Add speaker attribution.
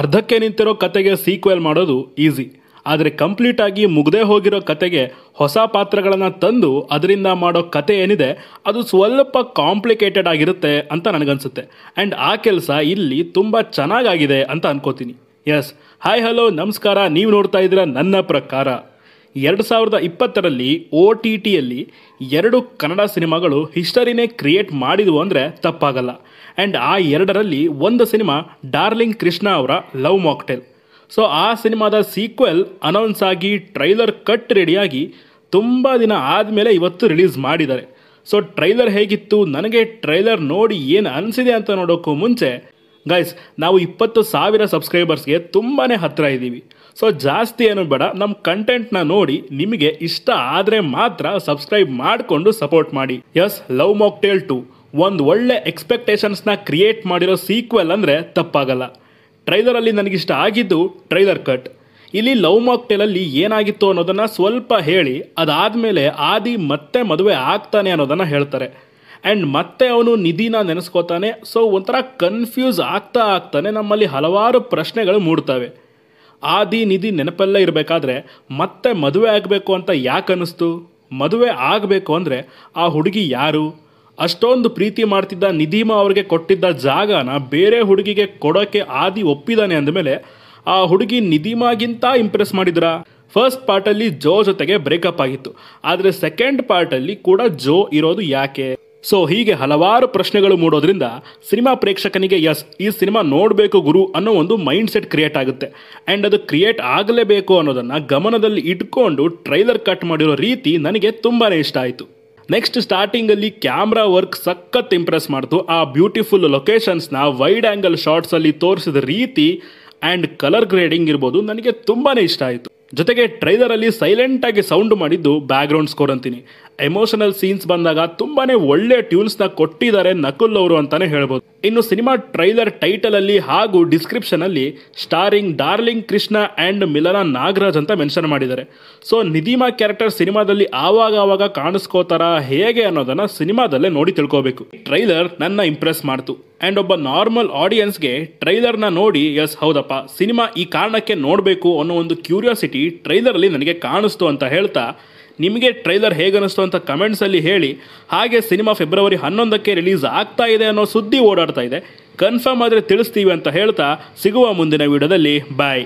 Speaker 1: ಅರ್ಧಕ್ಕೆ ನಿಂತಿರೋ ಕತೆಗೆ ಸೀಕ್ವೆಲ್ ಮಾಡೋದು ಈಸಿ ಆದರೆ ಕಂಪ್ಲೀಟ್ ಆಗಿ ಹೋಗಿರೋ ಕತೆಗೆ ಹೊಸ ಪಾತ್ರಗಳನ್ನು ತಂದು ಅದರಿಂದ ಮಾಡೋ ಕತೆ ಏನಿದೆ ಅದು ಸ್ವಲ್ಪ ಕಾಂಪ್ಲಿಕೇಟೆಡ್ ಆಗಿರುತ್ತೆ ಅಂತ ನನಗನ್ಸುತ್ತೆ ಆ್ಯಂಡ್ ಆ ಕೆಲಸ ಇಲ್ಲಿ ತುಂಬ ಚೆನ್ನಾಗಾಗಿದೆ ಅಂತ ಅನ್ಕೋತೀನಿ ಎಸ್ ಹಾಯ್ ಹಲೋ ನಮಸ್ಕಾರ ನೀವು ನೋಡ್ತಾ ಇದ್ದೀರಾ ನನ್ನ ಪ್ರಕಾರ ಎರಡು ಸಾವಿರದ ಇಪ್ಪತ್ತರಲ್ಲಿ ಒ ಟಿ ಟಿಯಲ್ಲಿ ಎರಡು ಕನ್ನಡ ಸಿನಿಮಾಗಳು ಹಿಸ್ಟರಿನೇ ಕ್ರಿಯೇಟ್ ಮಾಡಿದವು ಅಂದರೆ ತಪ್ಪಾಗಲ್ಲ ಆ್ಯಂಡ್ ಆ ಎರಡರಲ್ಲಿ ಒಂದು ಸಿನಿಮಾ ಡಾರ್ಲಿಂಗ್ ಕೃಷ್ಣ ಅವರ ಲವ್ ಮಾಕ್ಟೆಲ್ ಸೊ ಆ ಸಿನಿಮಾದ ಸೀಕ್ವೆಲ್ ಅನೌನ್ಸ್ ಆಗಿ ಟ್ರೈಲರ್ ಕಟ್ ರೆಡಿಯಾಗಿ ತುಂಬ ದಿನ ಆದಮೇಲೆ ಇವತ್ತು ರಿಲೀಸ್ ಮಾಡಿದ್ದಾರೆ ಸೊ ಟ್ರೈಲರ್ ಹೇಗಿತ್ತು ನನಗೆ ಟ್ರೈಲರ್ ನೋಡಿ ಏನು ಅನಿಸಿದೆ ಅಂತ ನೋಡೋಕ್ಕೂ ಮುಂಚೆ ಗೈಸ್ ನಾವು ಇಪ್ಪತ್ತು ಸಾವಿರ ಸಬ್ಸ್ಕ್ರೈಬರ್ಸ್ಗೆ ತುಂಬಾ ಹತ್ತಿರ ಇದ್ದೀವಿ ಸೊ ಜಾಸ್ತಿ ಏನು ಬೇಡ ನಮ್ಮ ಕಂಟೆಂಟ್ನ ನೋಡಿ ನಿಮಗೆ ಇಷ್ಟ ಆದರೆ ಮಾತ್ರ ಸಬ್ಸ್ಕ್ರೈಬ್ ಮಾಡಿಕೊಂಡು ಸಪೋರ್ಟ್ ಮಾಡಿ ಎಸ್ ಲವ್ ಮಾಕ್ಟೇಲ್ ಟು ಒಂದು ಒಳ್ಳೆ ಎಕ್ಸ್ಪೆಕ್ಟೇಷನ್ಸ್ನ ಕ್ರಿಯೇಟ್ ಮಾಡಿರೋ ಸೀಕ್ವೆಲ್ ಅಂದರೆ ತಪ್ಪಾಗಲ್ಲ ಟ್ರೈಲರಲ್ಲಿ ನನಗಿಷ್ಟ ಆಗಿದ್ದು ಟ್ರೈಲರ್ ಕಟ್ ಇಲ್ಲಿ ಲವ್ ಮಾಕ್ಟೇಲಲ್ಲಿ ಏನಾಗಿತ್ತು ಅನ್ನೋದನ್ನು ಸ್ವಲ್ಪ ಹೇಳಿ ಅದಾದಮೇಲೆ ಆದಿ ಮತ್ತೆ ಮದುವೆ ಆಗ್ತಾನೆ ಅನ್ನೋದನ್ನು ಹೇಳ್ತಾರೆ ಆ್ಯಂಡ್ ಮತ್ತೆ ಅವನು ನಿಧಿನ ನೆನೆಸ್ಕೋತಾನೆ ಸೊ ಒಂಥರ ಕನ್ಫ್ಯೂಸ್ ಆಗ್ತಾ ಆಗ್ತಾನೆ ನಮ್ಮಲ್ಲಿ ಹಲವಾರು ಪ್ರಶ್ನೆಗಳು ಮೂಡ್ತವೆ ಆದಿ ನಿಧಿ ನೆನಪಲ್ಲೇ ಇರಬೇಕಾದ್ರೆ ಮತ್ತೆ ಮದುವೆ ಆಗಬೇಕು ಅಂತ ಯಾಕೆ ಅನ್ನಿಸ್ತು ಮದುವೆ ಆಗಬೇಕು ಅಂದರೆ ಆ ಹುಡುಗಿ ಯಾರು ಅಷ್ಟೊಂದು ಪ್ರೀತಿ ಮಾಡ್ತಿದ್ದ ನಿಧಿಮ ಅವ್ರಿಗೆ ಕೊಟ್ಟಿದ್ದ ಜಾಗನ ಬೇರೆ ಹುಡುಗಿಗೆ ಕೊಡೋಕ್ಕೆ ಆದಿ ಒಪ್ಪಿದ್ದಾನೆ ಅಂದಮೇಲೆ ಆ ಹುಡುಗಿ ನಿಧಿಮಾಗಿಂತ ಇಂಪ್ರೆಸ್ ಮಾಡಿದ್ರಾ ಫಸ್ಟ್ ಪಾರ್ಟಲ್ಲಿ ಜೋ ಜೊತೆಗೆ ಬ್ರೇಕಪ್ ಆಗಿತ್ತು ಆದರೆ ಸೆಕೆಂಡ್ ಪಾರ್ಟಲ್ಲಿ ಕೂಡ ಜೋ ಇರೋದು ಯಾಕೆ ಸೊ ಹೀಗೆ ಹಲವಾರು ಪ್ರಶ್ನೆಗಳು ಮೂಡೋದ್ರಿಂದ ಸಿನಿಮಾ ಪ್ರೇಕ್ಷಕನಿಗೆ ಎಸ್ ಈ ಸಿನಿಮಾ ನೋಡಬೇಕು ಗುರು ಅನ್ನೋ ಒಂದು ಮೈಂಡ್ ಸೆಟ್ ಕ್ರಿಯೇಟ್ ಆಗುತ್ತೆ ಆ್ಯಂಡ್ ಅದು ಕ್ರಿಯೇಟ್ ಆಗಲೇಬೇಕು ಅನ್ನೋದನ್ನು ಗಮನದಲ್ಲಿ ಇಟ್ಕೊಂಡು ಟ್ರೈಲರ್ ಕಟ್ ಮಾಡಿರೋ ರೀತಿ ನನಗೆ ತುಂಬಾ ಇಷ್ಟ ಆಯಿತು ನೆಕ್ಸ್ಟ್ ಸ್ಟಾರ್ಟಿಂಗಲ್ಲಿ ಕ್ಯಾಮ್ರಾ ವರ್ಕ್ ಸಖತ್ ಇಂಪ್ರೆಸ್ ಮಾಡ್ತು ಆ ಬ್ಯೂಟಿಫುಲ್ ಲೊಕೇಶನ್ಸ್ನ ವೈಡ್ ಆ್ಯಂಗಲ್ ಶಾರ್ಟ್ಸಲ್ಲಿ ತೋರಿಸಿದ ರೀತಿ ಆ್ಯಂಡ್ ಕಲರ್ ಗ್ರೇಡಿಂಗ್ ಇರ್ಬೋದು ನನಗೆ ತುಂಬಾ ಇಷ್ಟ ಆಯಿತು ಜೊತೆಗೆ ಟ್ರೈಲರಲ್ಲಿ ಸೈಲೆಂಟಾಗಿ ಸೌಂಡ್ ಮಾಡಿದ್ದು ಬ್ಯಾಕ್ಗ್ರೌಂಡ್ ಸ್ಕೋರ್ ಅಂತೀನಿ ಎಮೋಷನಲ್ ಸೀನ್ಸ್ ಬಂದಾಗ ತುಂಬಾ ಒಳ್ಳೆ ಟ್ಯೂನ್ಸ್ನ ಕೊಟ್ಟಿದ್ದಾರೆ ನಕುಲ್ ಅವರು ಅಂತಲೇ ಹೇಳ್ಬೋದು ಇನ್ನು ಸಿನಿಮಾ ಟ್ರೈಲರ್ ಟೈಟಲ್ ಅಲ್ಲಿ ಹಾಗೂ ಡಿಸ್ಕ್ರಿಪ್ಷನ್ ಅಲ್ಲಿ ಸ್ಟಾರಿಂಗ್ ಡಾರ್ಲಿಂಗ್ ಕೃಷ್ಣ ಅಂಡ್ ಮಿಲನ ನಾಗರಾಜ್ ಅಂತ ಮೆನ್ಷನ್ ಮಾಡಿದ್ದಾರೆ ಸೊ ನಿಧಿಮಾ ಕ್ಯಾರೆಕ್ಟರ್ ಸಿನಿಮಾದಲ್ಲಿ ಆವಾಗ ಆವಾಗ ಕಾಣಿಸ್ಕೋತಾರ ಹೇಗೆ ಅನ್ನೋದನ್ನ ಸಿನಿಮಾದಲ್ಲೇ ನೋಡಿ ತಿಳ್ಕೋಬೇಕು ಟ್ರೈಲರ್ ನನ್ನ ಇಂಪ್ರೆಸ್ ಮಾಡ್ತು ಆ್ಯಂಡ್ ಒಬ್ಬ ನಾರ್ಮಲ್ ಆಡಿಯನ್ಸ್ಗೆ ಟ್ರೈಲರ್ನ ನೋಡಿ ಎಸ್ ಹೌದಪ್ಪ ಸಿನಿಮಾ ಈ ಕಾರಣಕ್ಕೆ ನೋಡಬೇಕು ಅನ್ನೋ ಒಂದು ಕ್ಯೂರಿಯಾಸಿಟಿ ಟ್ರೈಲರಲ್ಲಿ ನನಗೆ ಕಾಣಿಸ್ತು ಅಂತ ಹೇಳ್ತಾ ನಿಮಗೆ ಟ್ರೈಲರ್ ಹೇಗನಿಸ್ತು ಅಂತ ಕಮೆಂಟ್ಸಲ್ಲಿ ಹೇಳಿ ಹಾಗೆ ಸಿನಿಮಾ ಫೆಬ್ರವರಿ ಹನ್ನೊಂದಕ್ಕೆ ರಿಲೀಸ್ ಆಗ್ತಾ ಇದೆ ಅನ್ನೋ ಸುದ್ದಿ ಓಡಾಡ್ತಾ ಇದೆ ಕನ್ಫರ್ಮ್ ಆದರೆ ತಿಳಿಸ್ತೀವಿ ಅಂತ ಹೇಳ್ತಾ ಸಿಗುವ ಮುಂದಿನ ವಿಡಿಯೋದಲ್ಲಿ ಬಾಯ್